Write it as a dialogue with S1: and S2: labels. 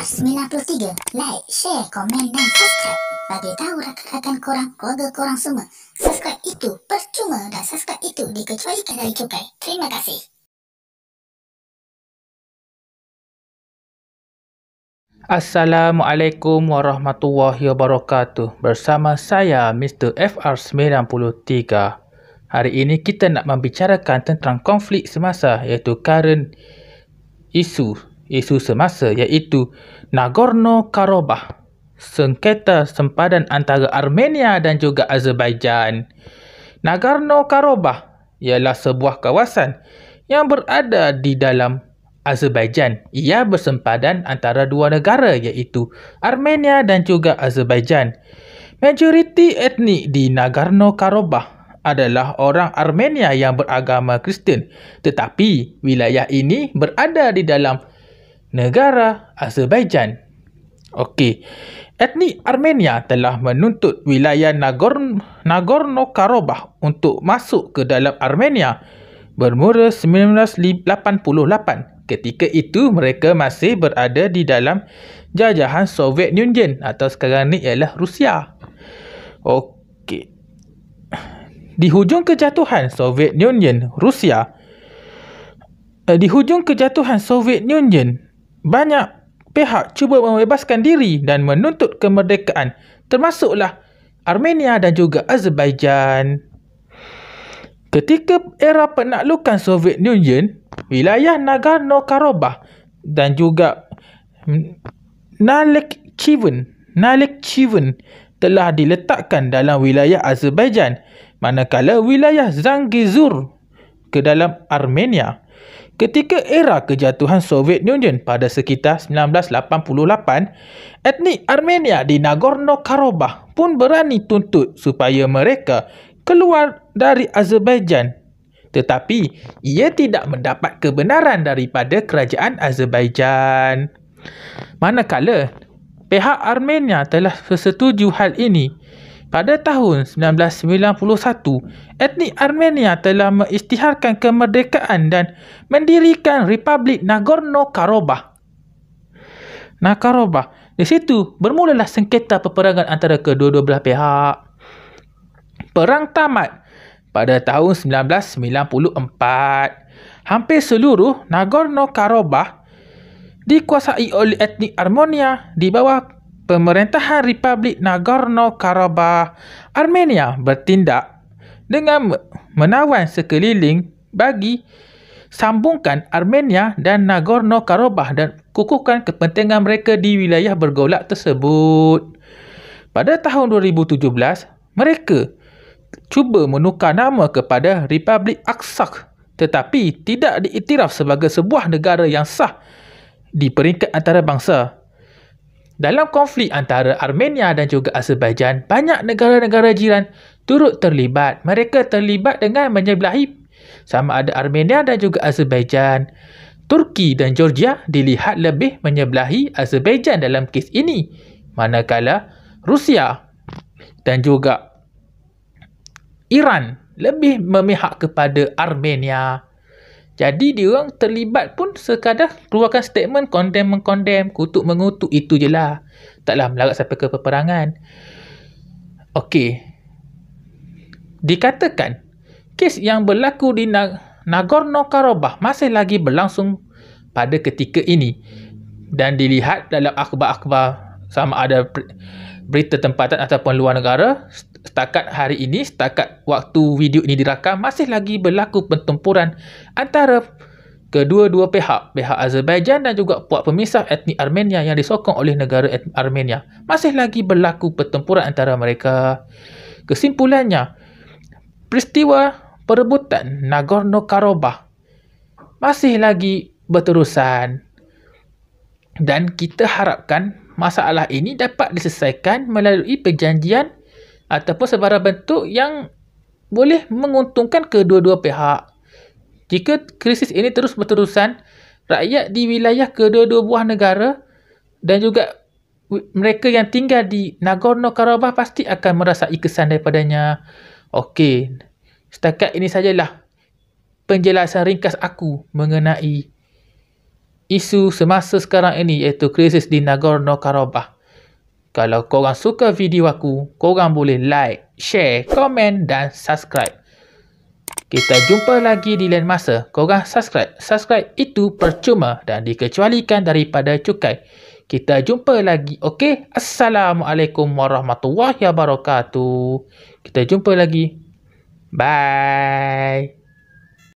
S1: Stars 93. Like, share, komen dan subscribe. Bagi tahu rakan-rakan korang, keluarga korang semua. Subscribe itu percuma dan subscribe itu dikecualikan dari cukai. Terima kasih. Assalamualaikum warahmatullahi wabarakatuh. Bersama saya Mr. FR93. Hari ini kita nak membicarakan tentang konflik semasa iaitu current issue isu semasa iaitu Nagorno-Karabakh, sengketa sempadan antara Armenia dan juga Azerbaijan. Nagorno-Karabakh ialah sebuah kawasan yang berada di dalam Azerbaijan. Ia bersempadan antara dua negara iaitu Armenia dan juga Azerbaijan. Majoriti etnik di Nagorno-Karabakh adalah orang Armenia yang beragama Kristian. Tetapi wilayah ini berada di dalam negara Azerbaijan. Okey. Etnik Armenia telah menuntut wilayah Nagorno-Karabakh untuk masuk ke dalam Armenia bermula 1988. Ketika itu mereka masih berada di dalam jajahan Soviet Union atau sekarang ni ialah Rusia. Okey. Di hujung kejatuhan Soviet Union, Rusia eh, di hujung kejatuhan Soviet Union, banyak pihak cuba membebaskan diri dan menuntut kemerdekaan termasuklah Armenia dan juga Azerbaijan. Ketika era penaklukan Soviet Union, wilayah Nagorno-Karabakh dan juga Nalekchivan, Nalekchivan telah diletakkan dalam wilayah Azerbaijan, manakala wilayah Zangezur ke dalam Armenia. Ketika era kejatuhan Soviet Union pada sekitar 1988, etnik Armenia di Nagorno-Karabakh pun berani tuntut supaya mereka keluar dari Azerbaijan. Tetapi ia tidak mendapat kebenaran daripada kerajaan Azerbaijan. Manakala pihak Armenia telah bersetuju hal ini pada tahun 1991, etnik Armenia telah mengisytiharkan kemerdekaan dan mendirikan Republik Nagorno-Karabakh. Nagorno-Karabakh. Di situ bermulalah sengketa peperangan antara kedua-dua belah pihak. Perang tamat pada tahun 1994. Hampir seluruh Nagorno-Karabakh dikuasai oleh etnik Armenia di bawah pemerintahan Republik Nagorno-Karabakh Armenia bertindak dengan menawan sekeliling bagi sambungkan Armenia dan Nagorno-Karabakh dan kukuhkan kepentingan mereka di wilayah bergolak tersebut. Pada tahun 2017, mereka cuba menukar nama kepada Republik Aksak tetapi tidak diiktiraf sebagai sebuah negara yang sah di peringkat antarabangsa. bangsa. Dalam konflik antara Armenia dan juga Azerbaijan, banyak negara-negara jiran turut terlibat. Mereka terlibat dengan menyebelahi sama ada Armenia dan juga Azerbaijan. Turki dan Georgia dilihat lebih menyebelahi Azerbaijan dalam kes ini. Manakala Rusia dan juga Iran lebih memihak kepada Armenia. Jadi dia orang terlibat pun sekadar keluarkan statement condemn mengkondem, kutuk mengutuk itu je lah. Taklah melarat sampai ke peperangan. Okey. Dikatakan kes yang berlaku di Nag- Nagorno-Karabakh masih lagi berlangsung pada ketika ini dan dilihat dalam akhbar-akhbar sama ada berita tempatan ataupun luar negara setakat hari ini, setakat waktu video ini dirakam, masih lagi berlaku pertempuran antara kedua-dua pihak, pihak Azerbaijan dan juga puak pemisah etnik Armenia yang disokong oleh negara etnik Armenia. Masih lagi berlaku pertempuran antara mereka. Kesimpulannya, peristiwa perebutan Nagorno-Karabakh masih lagi berterusan. Dan kita harapkan masalah ini dapat diselesaikan melalui perjanjian ataupun sebarang bentuk yang boleh menguntungkan kedua-dua pihak. Jika krisis ini terus berterusan, rakyat di wilayah kedua-dua buah negara dan juga mereka yang tinggal di Nagorno-Karabakh pasti akan merasai kesan daripadanya. Okey, setakat ini sajalah penjelasan ringkas aku mengenai isu semasa sekarang ini iaitu krisis di Nagorno-Karabakh. Kalau korang suka video aku, korang boleh like, share, komen dan subscribe. Kita jumpa lagi di lain masa. Korang subscribe. Subscribe itu percuma dan dikecualikan daripada cukai. Kita jumpa lagi. Okey? Assalamualaikum warahmatullahi wabarakatuh. Kita jumpa lagi. Bye.